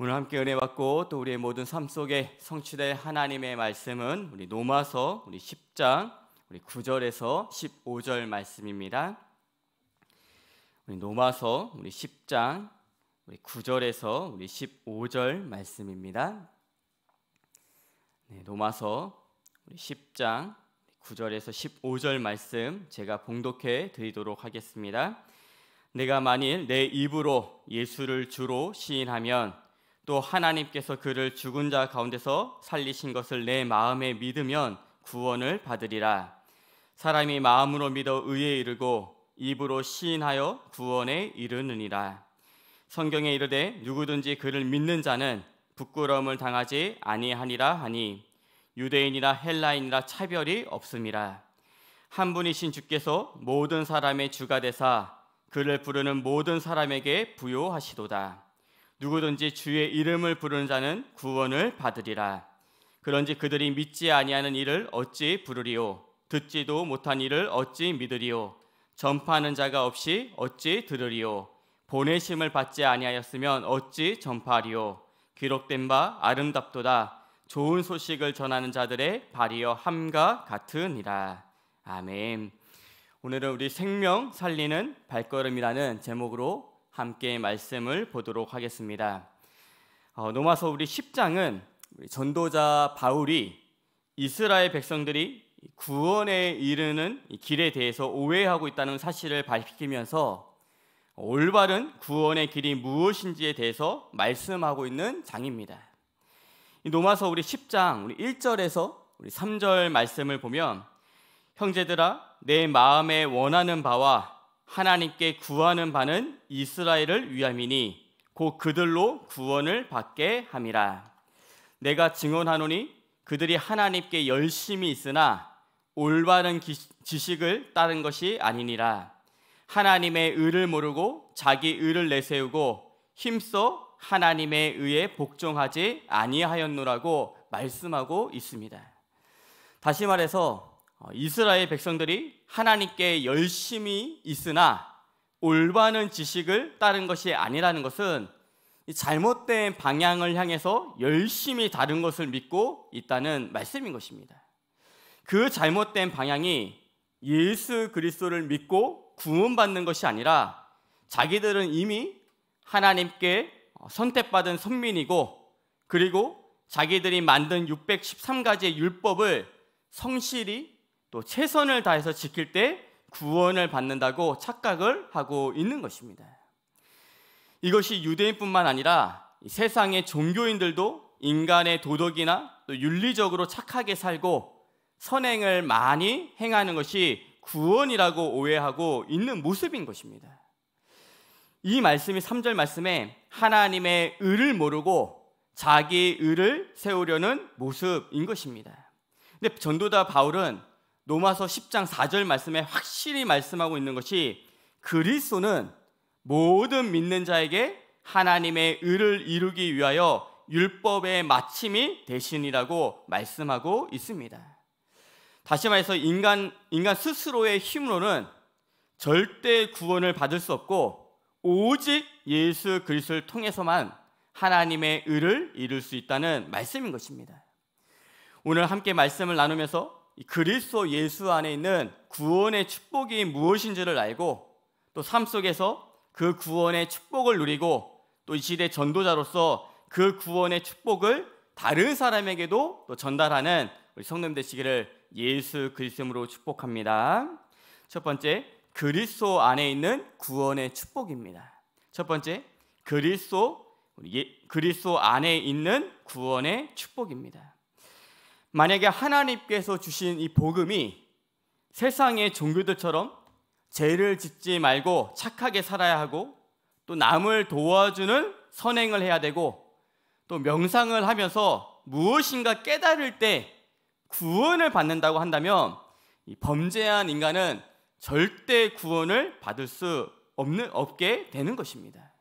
오늘 함께 은혜 받고 또 우리의 모든 삶 속에 성취될 하나님의 말씀은 우리 노마서 우리 10장 우리 9절에서 15절 말씀입니다. 우리 노마서 우리 10장 우리 9절에서 우리 15절 말씀입니다. 네, 노마서 우리 10장 9절에서 15절 말씀 제가 봉독해 드리도록 하겠습니다. 내가 만일 내 입으로 예수를 주로 시인하면 또 하나님께서 그를 죽은 자 가운데서 살리신 것을 내 마음에 믿으면 구원을 받으리라. 사람이 마음으로 믿어 의에 이르고 입으로 시인하여 구원에 이르느니라. 성경에 이르되 누구든지 그를 믿는 자는 부끄러움을 당하지 아니하니라 하니 유대인이나헬라인이나 차별이 없습니다한 분이신 주께서 모든 사람의 주가 되사 그를 부르는 모든 사람에게 부요하시도다 누구든지 주의 이름을 부르는 자는 구원을 받으리라. 그런지 그들이 믿지 아니하는 일을 어찌 부르리오? 듣지도 못한 일을 어찌 믿으리오? 전파하는 자가 없이 어찌 들으리오? 보내심을 받지 아니하였으면 어찌 전파하리오? 기록된 바 아름답도다. 좋은 소식을 전하는 자들의 발이여 함과 같으니라. 아멘. 오늘은 우리 생명 살리는 발걸음이라는 제목으로 함께 말씀을 보도록 하겠습니다. 어, 노마서 우리 10장은 우리 전도자 바울이 이스라엘 백성들이 구원에 이르는 길에 대해서 오해하고 있다는 사실을 밝히면서 올바른 구원의 길이 무엇인지에 대해서 말씀하고 있는 장입니다. 노마서 우리 10장 우리 1절에서 우리 3절 말씀을 보면 형제들아 내 마음에 원하는 바와 하나님께 구하는 바는 이스라엘을 위함이니 곧 그들로 구원을 받게 함이라. 내가 증언하노니 그들이 하나님께 열심히 있으나 올바른 지식을 따른 것이 아니니라. 하나님의 의를 모르고 자기 의를 내세우고 힘써 하나님의 의에 복종하지 아니하였노라고 말씀하고 있습니다. 다시 말해서 어, 이스라엘 백성들이 하나님께 열심히 있으나 올바른 지식을 따른 것이 아니라는 것은 잘못된 방향을 향해서 열심히 다른 것을 믿고 있다는 말씀인 것입니다. 그 잘못된 방향이 예수 그리스도를 믿고 구원받는 것이 아니라 자기들은 이미 하나님께 선택받은 선민이고 그리고 자기들이 만든 613가지의 율법을 성실히 또 최선을 다해서 지킬 때 구원을 받는다고 착각을 하고 있는 것입니다. 이것이 유대인뿐만 아니라 세상의 종교인들도 인간의 도덕이나 또 윤리적으로 착하게 살고 선행을 많이 행하는 것이 구원이라고 오해하고 있는 모습인 것입니다. 이 말씀이 3절 말씀에 하나님의 의를 모르고 자기 의를 세우려는 모습인 것입니다. 근데 전도다 바울은 로마서 10장 4절 말씀에 확실히 말씀하고 있는 것이 그리스도는 모든 믿는 자에게 하나님의 의를 이루기 위하여 율법의 마침이 대신이라고 말씀하고 있습니다. 다시 말해서 인간 인간 스스로의 힘으로는 절대 구원을 받을 수 없고 오직 예수 그리스도를 통해서만 하나님의 의를 이룰 수 있다는 말씀인 것입니다. 오늘 함께 말씀을 나누면서 그리스도 예수 안에 있는 구원의 축복이 무엇인지를 알고 또 삶 속에서 그 구원의 축복을 누리고 또 이 시대 전도자로서 그 구원의 축복을 다른 사람에게도 또 전달하는 우리 성님 되시기를 예수 그리스도로 축복합니다. 첫 번째 그리스도 안에 있는 구원의 축복입니다. 첫 번째 그리스도 예, 그리스도 안에 있는 구원의 축복입니다. 만약에 하나님께서 주신 이 복음이 세상의 종교들처럼 죄를 짓지 말고 착하게 살아야 하고 또 남을 도와주는 선행을 해야 되고 또 명상을 하면서 무엇인가 깨달을 때 구원을 받는다고 한다면 이 범죄한 인간은 절대 구원을 받을 수 없는 없게 되는 것입니다.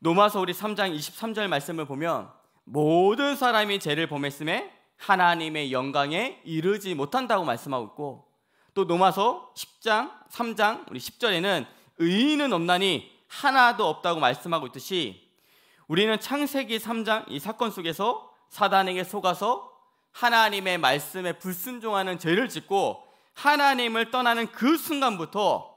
노마서 우리 3장 23절 말씀을 보면 모든 사람이 죄를 범했음에 하나님의 영광에 이르지 못한다고 말씀하고 있고 또 노마서 10장 3장 우리 10절에는 의인은 없나니 하나도 없다고 말씀하고 있듯이 우리는 창세기 3장 이 사건 속에서 사단에게 속아서 하나님의 말씀에 불순종하는 죄를 짓고 하나님을 떠나는 그 순간부터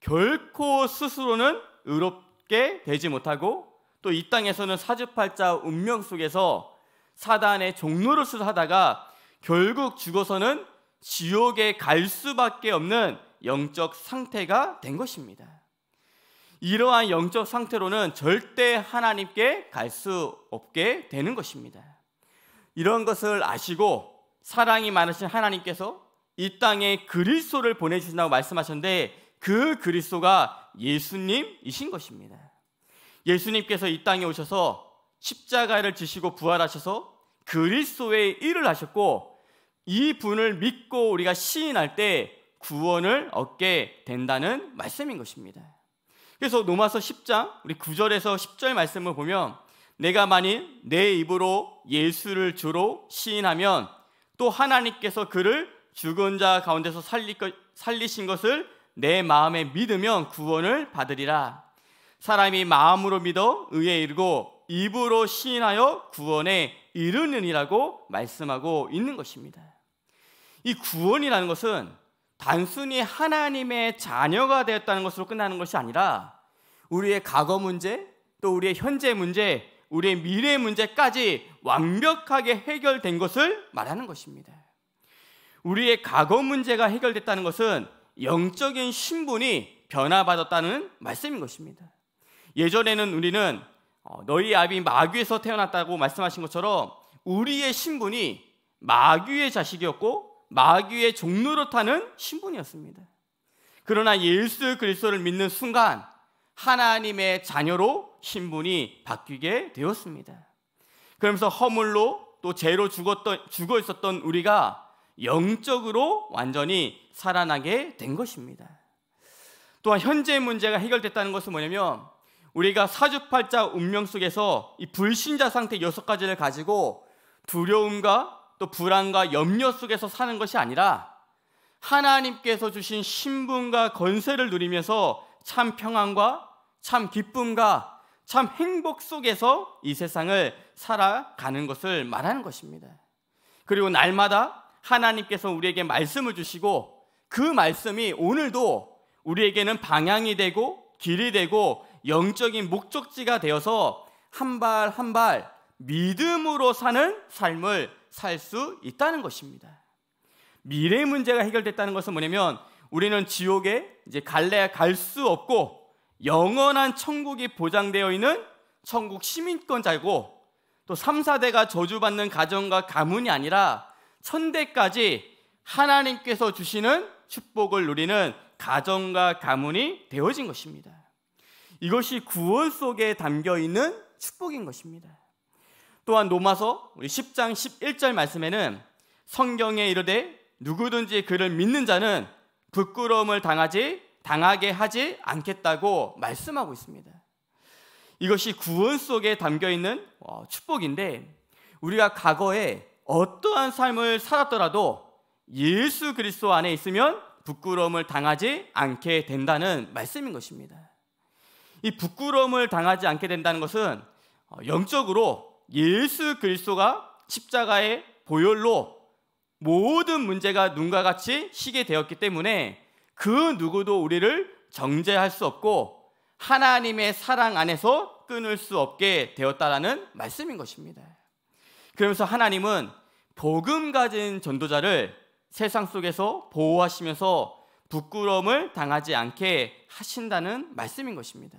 결코 스스로는 의롭게 되지 못하고 또 이 땅에서는 사주팔자 운명 속에서 사단의 종로로서 하다가 결국 죽어서는 지옥에 갈 수밖에 없는 영적 상태가 된 것입니다. 이러한 영적 상태로는 절대 하나님께 갈 수 없게 되는 것입니다. 이런 것을 아시고 사랑이 많으신 하나님께서 이 땅에 그리스도를 보내주신다고 말씀하셨는데 그 그리스도가 예수님이신 것입니다. 예수님께서 이 땅에 오셔서 십자가를 지시고 부활하셔서 그리스도의 일을 하셨고 이 분을 믿고 우리가 시인할 때 구원을 얻게 된다는 말씀인 것입니다. 그래서 로마서 10장 우리 9절에서 10절 말씀을 보면 내가 만일 내 입으로 예수를 주로 시인하면 또 하나님께서 그를 죽은 자 가운데서 살리신 것을 내 마음에 믿으면 구원을 받으리라. 사람이 마음으로 믿어 의에 이르고 입으로 시인하여 구원에 이르느니라고 말씀하고 있는 것입니다. 이 구원이라는 것은 단순히 하나님의 자녀가 되었다는 것으로 끝나는 것이 아니라 우리의 과거 문제, 또 우리의 현재 문제, 우리의 미래 문제까지 완벽하게 해결된 것을 말하는 것입니다. 우리의 과거 문제가 해결됐다는 것은 영적인 신분이 변화받았다는 말씀인 것입니다. 예전에는 우리는 어, 너희 아비 마귀에서 태어났다고 말씀하신 것처럼 우리의 신분이 마귀의 자식이었고 마귀의 종로로 타는 신분이었습니다. 그러나 예수 그리스도를 믿는 순간 하나님의 자녀로 신분이 바뀌게 되었습니다. 그러면서 허물로 또 죄로 죽었던 죽어 있었던 우리가 영적으로 완전히 살아나게 된 것입니다. 또한 현재의 문제가 해결됐다는 것은 뭐냐면 우리가 사주팔자 운명 속에서 이 불신자 상태 여섯 가지를 가지고 두려움과 또 불안과 염려 속에서 사는 것이 아니라 하나님께서 주신 신분과 건세를 누리면서 참 평안과 참 기쁨과 참 행복 속에서 이 세상을 살아가는 것을 말하는 것입니다. 그리고 날마다 하나님께서 우리에게 말씀을 주시고 그 말씀이 오늘도 우리에게는 방향이 되고 길이 되고 영적인 목적지가 되어서 한 발 한 발 믿음으로 사는 삶을 살 수 있다는 것입니다. 미래 문제가 해결됐다는 것은 뭐냐면 우리는 지옥에 이제 갈래 갈 수 없고 영원한 천국이 보장되어 있는 천국 시민권자이고 또 3, 4대가 저주받는 가정과 가문이 아니라 천대까지 하나님께서 주시는 축복을 누리는 가정과 가문이 되어진 것입니다. 이것이 구원 속에 담겨 있는 축복인 것입니다. 또한 로마서 우리 10장 11절 말씀에는 성경에 이르되 누구든지 그를 믿는 자는 부끄러움을 당하지 당하게 하지 않겠다고 말씀하고 있습니다. 이것이 구원 속에 담겨 있는 어, 축복인데 우리가 과거에 어떠한 삶을 살았더라도 예수 그리스도 안에 있으면 부끄러움을 당하지 않게 된다는 말씀인 것입니다. 이 부끄러움을 당하지 않게 된다는 것은 어, 영적으로 예수 그리스도가 십자가의 보혈로 모든 문제가 눈과 같이 시게 되었기 때문에 그 누구도 우리를 정죄할 수 없고 하나님의 사랑 안에서 끊을 수 없게 되었다라는 말씀인 것입니다. 그러면서 하나님은 복음 가진 전도자를 세상 속에서 보호하시면서 부끄러움을 당하지 않게 하신다는 말씀인 것입니다.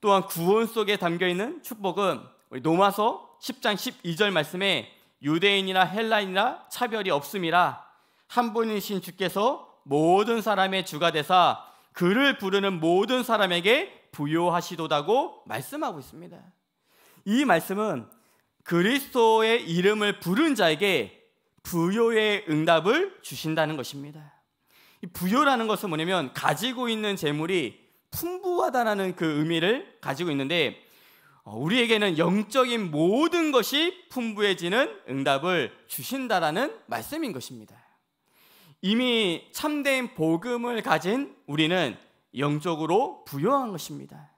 또한 구원 속에 담겨 있는 축복은 우리 로마서 10장 12절 말씀에 유대인이나 헬라인이나 차별이 없음이라 한 분이신 주께서 모든 사람의 주가 되사 그를 부르는 모든 사람에게 부여하시도다고 말씀하고 있습니다. 이 말씀은 그리스도의 이름을 부른 자에게 부여의 응답을 주신다는 것입니다. 부여라는 것은 뭐냐면 가지고 있는 재물이 풍부하다라는 그 의미를 가지고 있는데 어, 우리에게는 영적인 모든 것이 풍부해지는 응답을 주신다라는 말씀인 것입니다. 이미 참된 복음을 가진 우리는 영적으로 부여한 것입니다.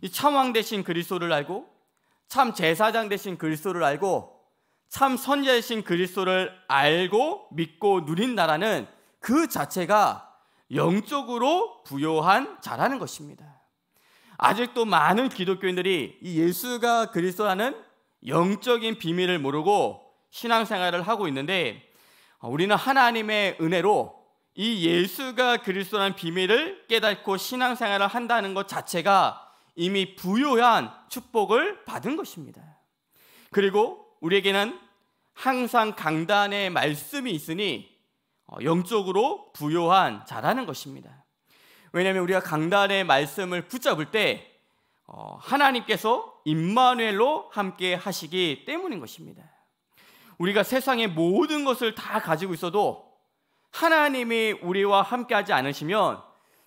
이 참왕 대신 그리스도를 알고 참 제사장 대신 그리스도를 알고 참 선제 대신 그리스도를 알고 믿고 누린다라는 그 자체가 영적으로 부여한 자라는 것입니다. 아직도 많은 기독교인들이 이 예수가 그리스도라는 영적인 비밀을 모르고 신앙생활을 하고 있는데 우리는 하나님의 은혜로 이 예수가 그리스도라는 비밀을 깨닫고 신앙생활을 한다는 것 자체가 이미 부요한 축복을 받은 것입니다. 그리고 우리에게는 항상 강단의 말씀이 있으니 어, 영적으로 부요한 자라는 것입니다. 왜냐하면 우리가 강단의 말씀을 붙잡을 때 어, 하나님께서 임마누엘로 함께 하시기 때문인 것입니다. 우리가 세상의 모든 것을 다 가지고 있어도 하나님이 우리와 함께 하지 않으시면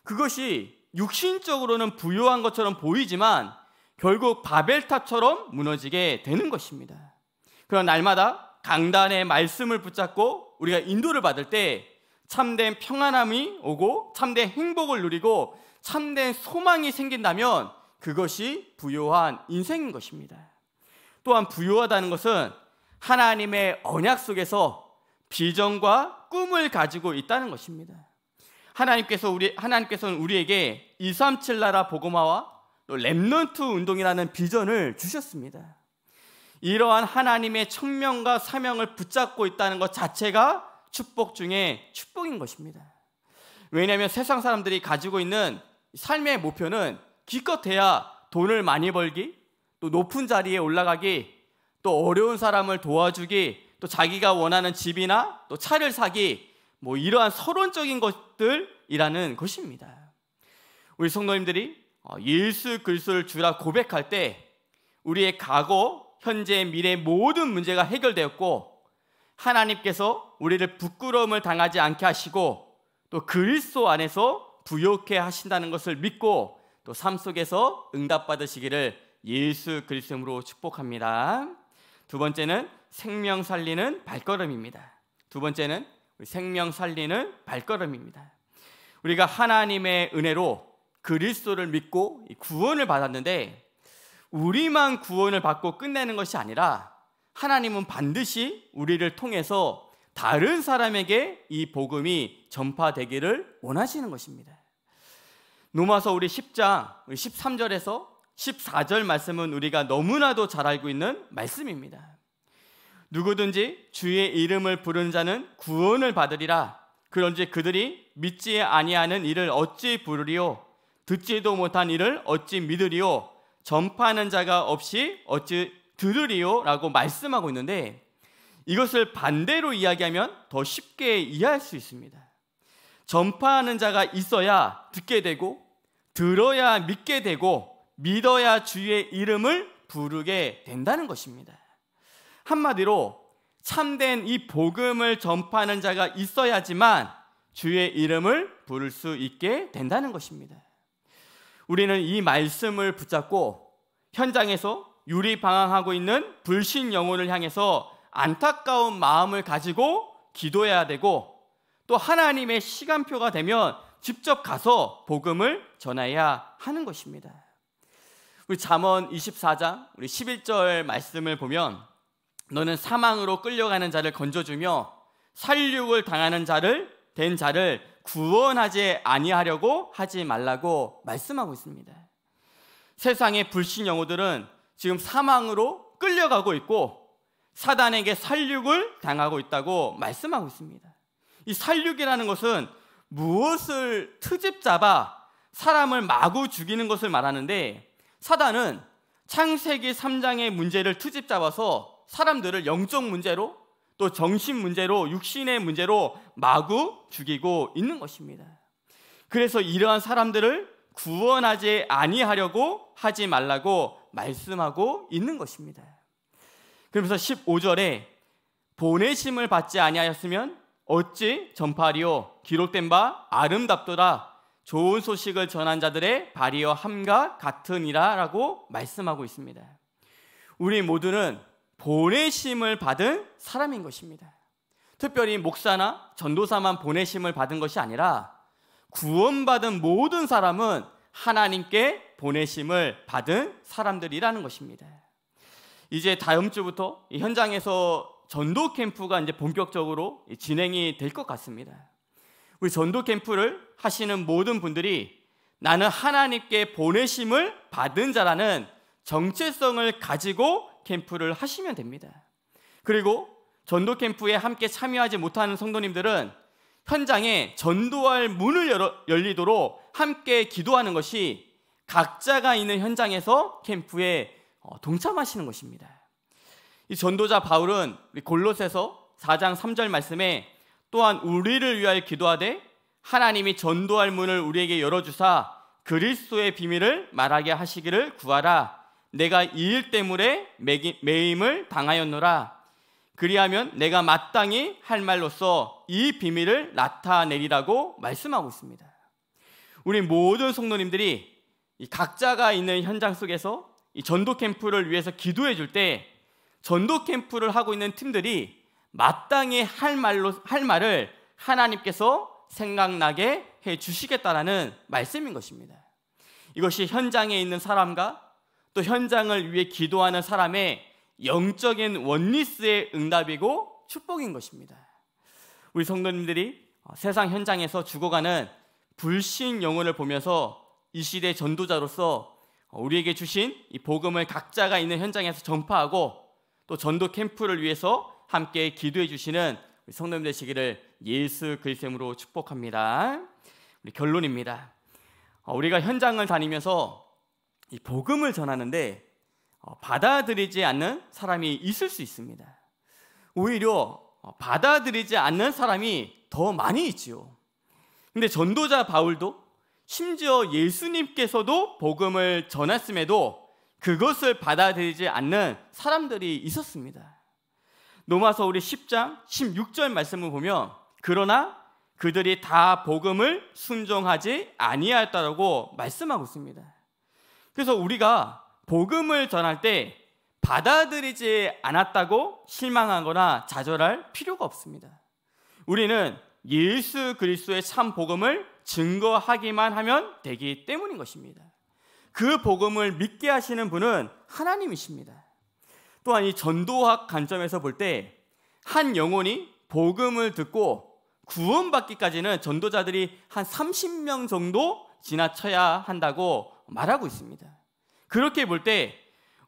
그것이 육신적으로는 부유한 것처럼 보이지만 결국 바벨탑처럼 무너지게 되는 것입니다. 그런 날마다 강단의 말씀을 붙잡고 우리가 인도를 받을 때 참된 평안함이 오고 참된 행복을 누리고 참된 소망이 생긴다면 그것이 부요한 인생인 것입니다. 또한 부요하다는 것은 하나님의 언약 속에서 비전과 꿈을 가지고 있다는 것입니다. 하나님께서 우리 하나님께서는 우리에게 237 나라 복음화와 또 렘넌트 운동이라는 비전을 주셨습니다. 이러한 하나님의 청명과 사명을 붙잡고 있다는 것 자체가 축복 중에 축복인 것입니다. 왜냐하면 세상 사람들이 가지고 있는 삶의 목표는 기껏해야 돈을 많이 벌기, 또 높은 자리에 올라가기, 또 어려운 사람을 도와주기, 또 자기가 원하는 집이나 또 차를 사기, 뭐 이러한 서론적인 것들이라는 것입니다. 우리 성도님들이 어, 예수 그리스도를 주라 고백할 때 우리의 과거, 현재 미래 모든 문제가 해결되었고 하나님께서 우리를 부끄러움을 당하지 않게 하시고 또 그리스도 안에서 부욕해 하신다는 것을 믿고 또 삶 속에서 응답받으시기를 예수 그리스도로 축복합니다. 두 번째는 생명 살리는 발걸음입니다. 두 번째는 생명 살리는 발걸음입니다. 우리가 하나님의 은혜로 그리스도를 믿고 구원을 받았는데 우리만 구원을 받고 끝내는 것이 아니라 하나님은 반드시 우리를 통해서 다른 사람에게 이 복음이 전파되기를 원하시는 것입니다. 로마서 우리 10장 13절에서 14절 말씀은 우리가 너무나도 잘 알고 있는 말씀입니다. 누구든지 주의 이름을 부른 자는 구원을 받으리라. 그런지 그들이 믿지 아니하는 일을 어찌 부르리요? 듣지도 못한 일을 어찌 믿으리요? 전파하는 자가 없이 어찌 들으리요라고 말씀하고 있는데 이것을 반대로 이야기하면 더 쉽게 이해할 수 있습니다. 전파하는 자가 있어야 듣게 되고 들어야 믿게 되고 믿어야 주의 이름을 부르게 된다는 것입니다. 한마디로 참된 이 복음을 전파하는 자가 있어야지만 주의 이름을 부를 수 있게 된다는 것입니다. 우리는 이 말씀을 붙잡고 현장에서 유리 방황하고 있는 불신 영혼을 향해서 안타까운 마음을 가지고 기도해야 되고 또 하나님의 시간표가 되면 직접 가서 복음을 전해야 하는 것입니다. 우리 잠언 24장 우리 11절 말씀을 보면 너는 사망으로 끌려가는 자를 건져주며 살육을 당하는 자를 된 자를 구원하지 아니하려고 하지 말라고 말씀하고 있습니다. 세상의 불신 영혼들은 지금 사망으로 끌려가고 있고 사단에게 살육을 당하고 있다고 말씀하고 있습니다. 이 살육이라는 것은 무엇을 트집 잡아 사람을 마구 죽이는 것을 말하는데 사단은 창세기 3장의 문제를 트집 잡아서 사람들을 영적 문제로 또 정신 문제로 육신의 문제로 마구 죽이고 있는 것입니다. 그래서 이러한 사람들을 구원하지 아니하려고 하지 말라고 말씀하고 있는 것입니다. 그러면서 15절에 보내심을 받지 아니하였으면 어찌 전파리요 기록된 바 아름답도다 좋은 소식을 전한 자들의 발이여 함과 같으니라라고 말씀하고 있습니다. 우리 모두는 보내심을 받은 사람인 것입니다. 특별히 목사나 전도사만 보내심을 받은 것이 아니라 구원받은 모든 사람은 하나님께 보내심을 받은 사람들이라는 것입니다. 이제 다음 주부터 현장에서 전도 캠프가 이제 본격적으로 진행이 될 것 같습니다. 우리 전도 캠프를 하시는 모든 분들이 나는 하나님께 보내심을 받은 자라는 정체성을 가지고 캠프를 하시면 됩니다. 그리고 전도 캠프에 함께 참여하지 못하는 성도님들은 현장에 전도할 문을 열어, 열리도록 함께 기도하는 것이 각자가 있는 현장에서 캠프에 어, 동참하시는 것입니다. 이 전도자 바울은 골롯에서 4장 3절 말씀에 또한 우리를 위하 기도하되 하나님이 전도할 문을 우리에게 열어주사 그리스도의 비밀을 말하게 하시기를 구하라 내가 이 일 때문에 매임을 당하였노라. 그리하면 내가 마땅히 할말로써이 비밀을 나타내리라고 말씀하고 있습니다. 우리 모든 성도님들이 각자가 있는 현장 속에서 이 전도 캠프를 위해서 기도해 줄 때 전도 캠프를 하고 있는 팀들이 마땅히 할 말로 할 말을 하나님께서 생각나게 해 주시겠다라는 말씀인 것입니다. 이것이 현장에 있는 사람과 또 현장을 위해 기도하는 사람의 영적인 원리스의 응답이고 축복인 것입니다. 우리 성도님들이 어, 세상 현장에서 죽어가는 불신 영혼을 보면서 이 시대 전도자로서 어, 우리에게 주신 이 복음을 각자가 있는 현장에서 전파하고 또 전도 캠프를 위해서 함께 기도해 주시는 성도님 되시기를 예수 그리스로 축복합니다. 우리 결론입니다. 어, 우리가 현장을 다니면서 이 복음을 전하는데 어, 받아들이지 않는 사람이 있을 수 있습니다. 오히려 어, 받아들이지 않는 사람이 더 많이 있지요. 근데 전도자 바울도 심지어 예수님께서도 복음을 전했음에도 그것을 받아들이지 않는 사람들이 있었습니다. 로마서 우리 10장 16절 말씀을 보면 그러나 그들이 다 복음을 순종하지 아니하였다라고 말씀하고 있습니다. 그래서 우리가 복음을 전할 때 받아들이지 않았다고 실망하거나 좌절할 필요가 없습니다. 우리는 예수 그리스도의 참 복음을 증거하기만 하면 되기 때문인 것입니다. 그 복음을 믿게 하시는 분은 하나님이십니다. 또한 이 전도학 관점에서 볼 때 한 영혼이 복음을 듣고 구원받기까지는 전도자들이 한 30명 정도 지나쳐야 한다고 말하고 있습니다. 그렇게 볼 때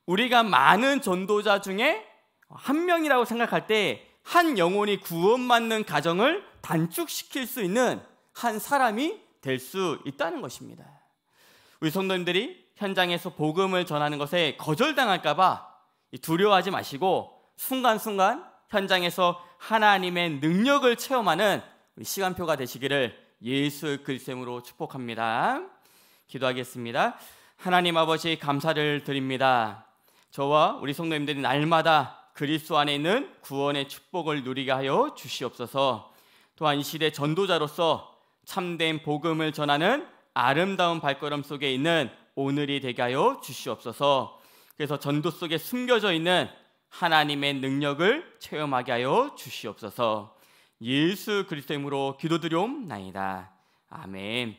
우리가 많은 전도자 중에 한 명이라고 생각할 때 한 영혼이 구원받는 가정을 단축시킬 수 있는 한 사람이 될 수 있다는 것입니다. 우리 성도님들이 현장에서 복음을 전하는 것에 거절당할까봐 두려워하지 마시고 순간순간 현장에서 하나님의 능력을 체험하는 시간표가 되시기를 예수 글쌤으로 축복합니다. 기도하겠습니다. 하나님 아버지 감사를 드립니다. 저와 우리 성도님들이 날마다 그리스도 안에 있는 구원의 축복을 누리게 하여 주시옵소서. 또한 이 시대 전도자로서 참된 복음을 전하는 아름다운 발걸음 속에 있는 오늘이 되게 하여 주시옵소서. 그래서 전도 속에 숨겨져 있는 하나님의 능력을 체험하게 하여 주시옵소서. 예수 그리스도의 이름으로 기도드려옵나이다. 아멘.